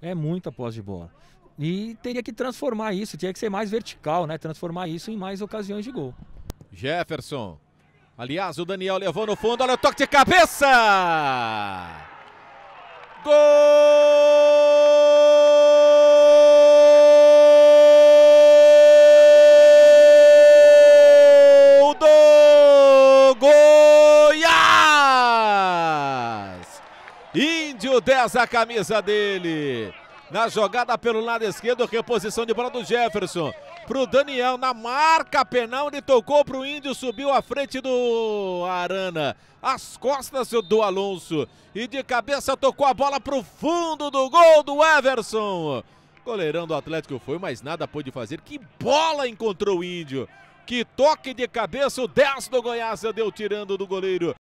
É muita posse de bola. E teria que transformar isso, tinha que ser mais vertical, né? Transformar isso em mais ocasiões de gol. Jefferson. Aliás, o Daniel levou no fundo, olha o toque de cabeça! Gol! Índio 10 a camisa dele. Na jogada pelo lado esquerdo, reposição de bola do Jefferson. para o Daniel, na marca penal, ele tocou para o Índio, subiu à frente do Arana. As costas do Alonso. E de cabeça tocou a bola para o fundo do gol do Everson. Goleirão do Atlético foi, mas nada pôde fazer. Que bola encontrou o Índio. Que toque de cabeça, o 10 do Goiás deu tirando do goleiro